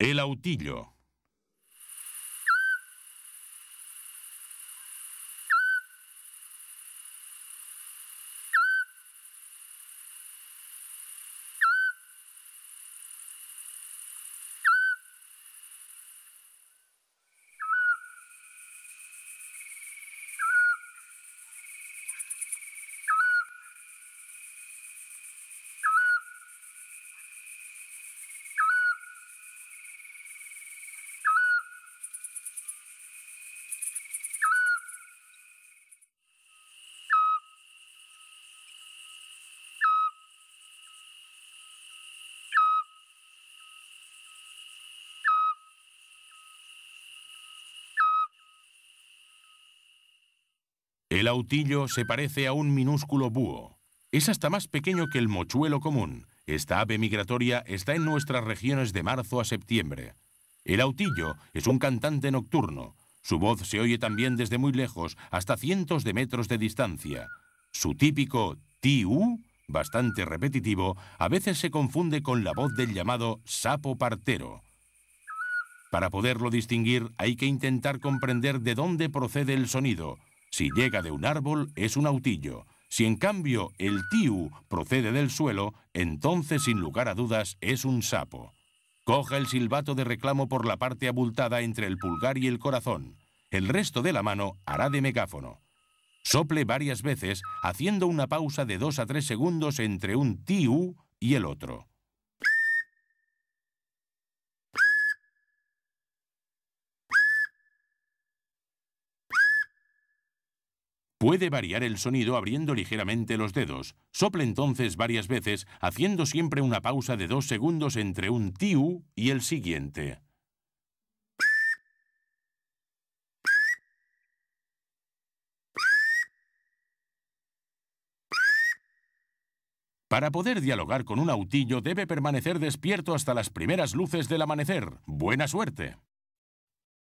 El autillo. El autillo se parece a un minúsculo búho. Es hasta más pequeño que el mochuelo común. Esta ave migratoria está en nuestras regiones de marzo a septiembre. El autillo es un cantante nocturno. Su voz se oye también desde muy lejos, hasta cientos de metros de distancia. Su típico ti bastante repetitivo, a veces se confunde con la voz del llamado sapo partero. Para poderlo distinguir hay que intentar comprender de dónde procede el sonido, si llega de un árbol, es un autillo. Si en cambio el tiu procede del suelo, entonces sin lugar a dudas es un sapo. Coja el silbato de reclamo por la parte abultada entre el pulgar y el corazón. El resto de la mano hará de megáfono. Sople varias veces, haciendo una pausa de 2 a 3 segundos entre un tiu y el otro. Puede variar el sonido abriendo ligeramente los dedos. Sople entonces varias veces, haciendo siempre una pausa de dos segundos entre un tiu y el siguiente. Para poder dialogar con un autillo debe permanecer despierto hasta las primeras luces del amanecer. Buena suerte.